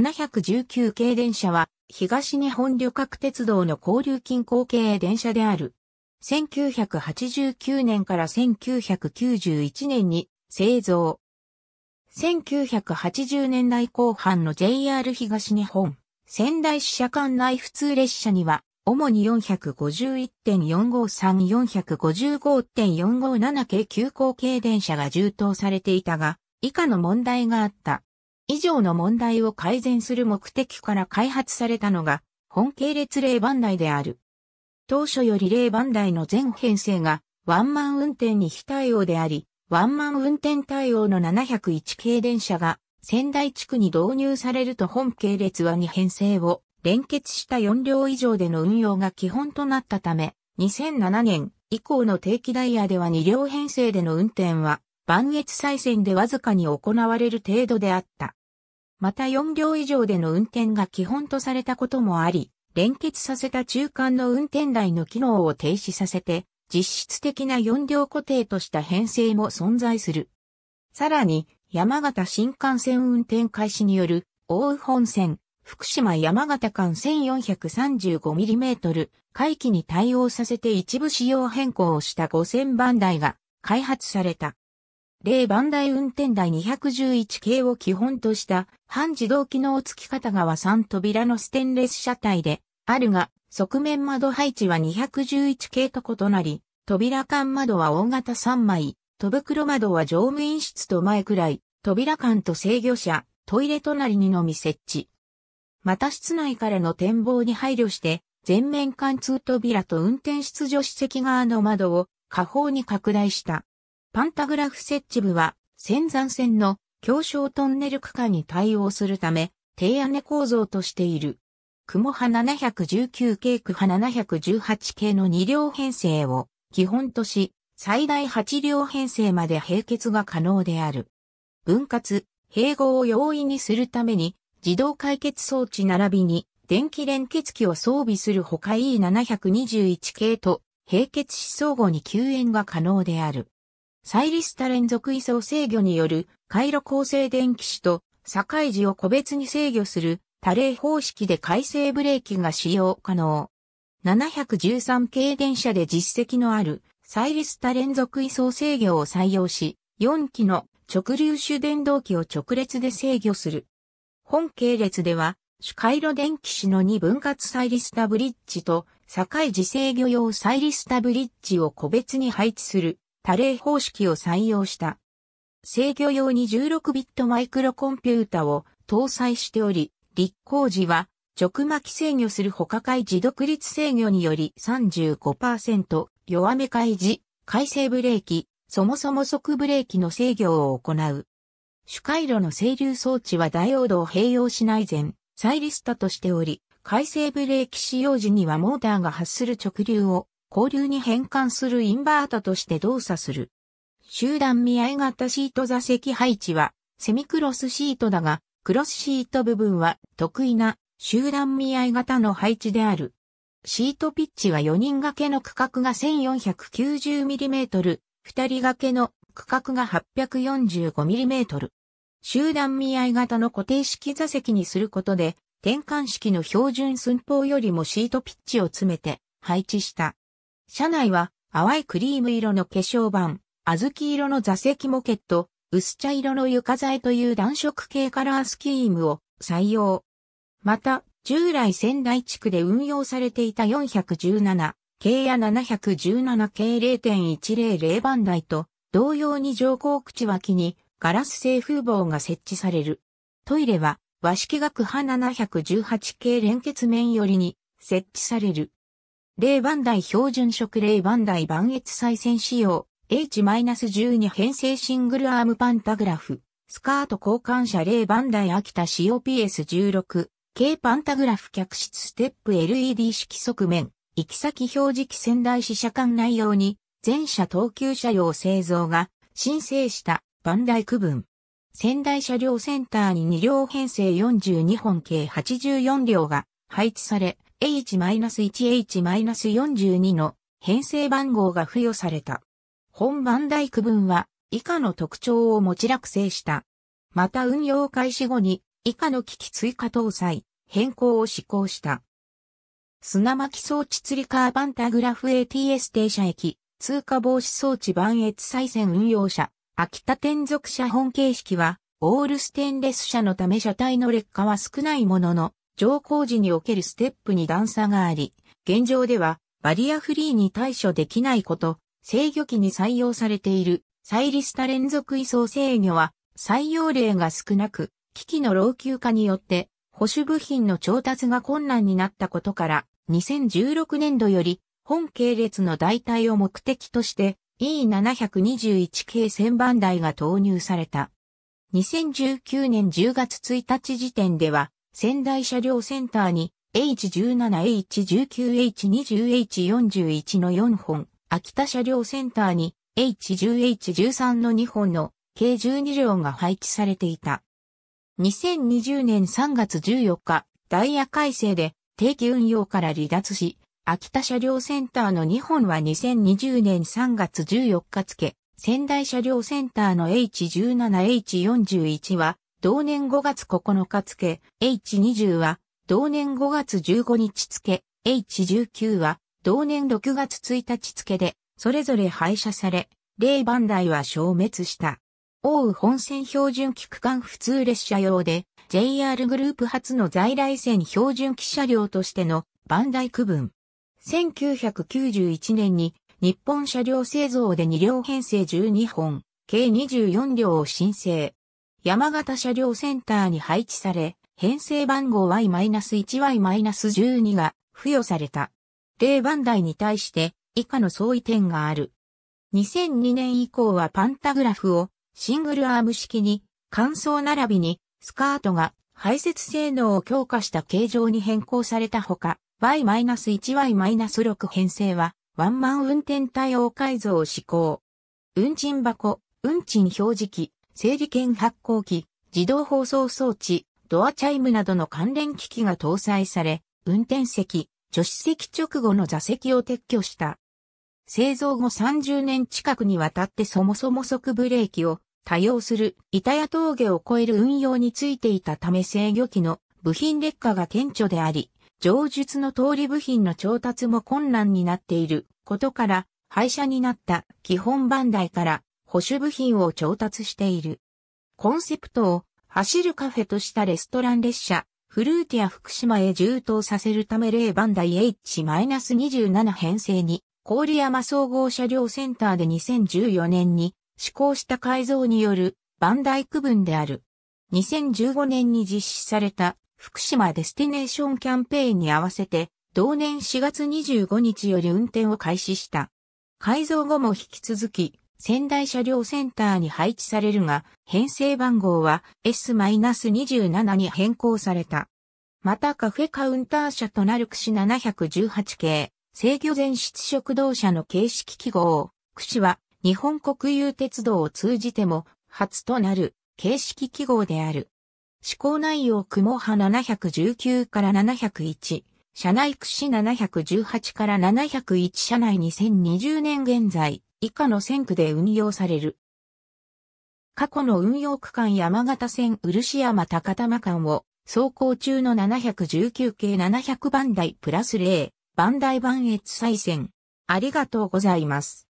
719系電車は東日本旅客鉄道の交流近郊系電車である。1989年から1991年に製造。1980年代後半の JR 東日本、仙台支社間内普通列車には、主に451.453、455.457系急行系電車が充当されていたが、以下の問題があった。以上の問題を改善する目的から開発されたのが、本系列霊番台である。当初より霊番台の全編成が、ワンマン運転に非対応であり、ワンマン運転対応の701系電車が、仙台地区に導入されると本系列は2編成を連結した4両以上での運用が基本となったため、2007年以降の定期ダイヤでは2両編成での運転は万越再戦でわずかに行われる程度であった。また4両以上での運転が基本とされたこともあり、連結させた中間の運転台の機能を停止させて、実質的な4両固定とした編成も存在する。さらに、山形新幹線運転開始による、大宇本線、福島山形間 1435mm 回帰に対応させて一部仕様変更をした5000番台が開発された。例番台運転台211系を基本とした半自動機能付き片側3扉のステンレス車体であるが、側面窓配置は211系と異なり、扉間窓は大型3枚、戸袋窓は乗務員室と前くらい、扉間と制御車、トイレ隣にのみ設置。また室内からの展望に配慮して、全面貫通扉と運転室助手席側の窓を下方に拡大した。パンタグラフ設置部は、仙山線の狭小トンネル区間に対応するため、低屋根構造としている。雲波719系区波718系の2両編成を基本とし、最大8両編成まで並結が可能である。分割、併合を容易にするために、自動解決装置並びに電気連結機を装備するほか E721 系と並結し相互に救援が可能である。サイリスタ連続位相制御による回路構成電気子と境時を個別に制御する多例方式で回生ブレーキが使用可能。713系電車で実績のあるサイリスタ連続位相制御を採用し、4機の直流種電動機を直列で制御する。本系列では、主回路電気子の2分割サイリスタブリッジと境時制御用サイリスタブリッジを個別に配置する。多例方式を採用した。制御用に16ビットマイクロコンピュータを搭載しており、立候時は直巻制御する他開示独立制御により35%、弱め開示、回生ブレーキ、そもそも速ブレーキの制御を行う。主回路の整流装置はダイオードを併用しない前、サイリスタとしており、回生ブレーキ使用時にはモーターが発する直流を交流に変換するインバータとして動作する。集団見合い型シート座席配置はセミクロスシートだが、クロスシート部分は得意な集団見合い型の配置である。シートピッチは4人掛けの区画が 1490mm、2人掛けの区画が 845mm。集団見合い型の固定式座席にすることで、転換式の標準寸法よりもシートピッチを詰めて配置した。車内は淡いクリーム色の化粧板、小豆色の座席モケット、薄茶色の床材という暖色系カラースキームを採用。また、従来仙台地区で運用されていた417系や717系0.100番台と同様に乗降口脇にガラス製風防が設置される。トイレは和式学派718系連結面よりに設置される。例番台標準色例番台番越再選仕様、H-12 編成シングルアームパンタグラフ、スカート交換車例番台秋田 COPS16、K パンタグラフ客室ステップ LED 式側面、行き先表示器仙台支社間内容に、全車等級車両製造が申請したバンダイ区分。仙台車両センターに2両編成42本計84両が配置され、H-1H-42 の編成番号が付与された。本番大区分は以下の特徴を持ち落成した。また運用開始後に以下の機器追加搭載、変更を施行した。砂巻装置釣りカーパンタグラフ ATS 停車駅、通過防止装置万越再線運用車、秋田転属車本形式は、オールステンレス車のため車体の劣化は少ないものの、乗降時におけるステップに段差があり、現状ではバリアフリーに対処できないこと、制御機に採用されている再リスタ連続位相制御は採用例が少なく、機器の老朽化によって保守部品の調達が困難になったことから、2016年度より本系列の代替を目的として E721 系1000番台が投入された。2019年10月1日時点では仙台車両センターに H17、H19、H20、H41 の4本、秋田車両センターに H10、H13 の2本の計12両が配置されていた。2020年3月14日、ダイヤ改正で定期運用から離脱し、秋田車両センターの2本は2020年3月14日付、仙台車両センターの H17、H41 は同年5月9日付、H20 は、同年5月15日付、H19 は、同年6月1日付で、それぞれ廃車され、例番台は消滅した。大宇本線標準機区間普通列車用で、JR グループ初の在来線標準機車両としての番台区分。1991年に日本車両製造で2両編成12本、計24両を申請。山形車両センターに配置され、編成番号 Y-1Y-12 が付与された。例番台に対して以下の相違点がある。2002年以降はパンタグラフをシングルアーム式に、乾燥並びにスカートが排泄性能を強化した形状に変更されたほか、Y-1Y-6 編成はワンマン運転対応改造を施行。運賃箱、運賃表示器、整理券発行機、自動放送装置、ドアチャイムなどの関連機器が搭載され、運転席、助手席直後の座席を撤去した。製造後30年近くにわたってそもそも即ブレーキを多用する板屋峠を越える運用についていたため制御機の部品劣化が顕著であり、上述の通り部品の調達も困難になっていることから、廃車になった基本番台から保守部品を調達している。コンセプトを走るカフェとしたレストラン列車、フルーティア福島へ充当させるためン番台 H-27 編成に、郡山総合車両センターで2014年に施行した改造による番台区分である。2015年に実施された福島デスティネーションキャンペーンに合わせて、同年4月25日より運転を開始した。改造後も引き続き、仙台車両センターに配置されるが、編成番号は S-27 に変更された。またカフェカウンター車となる串718系、制御前室食堂車の形式記号、串は日本国有鉄道を通じても初となる形式記号である。試行内容雲波719から701、車内串718から701車内2020年現在、以下の線区で運用される。過去の運用区間山形線漆山高玉間を走行中の719系700番台プラス0番台番越再線。ありがとうございます。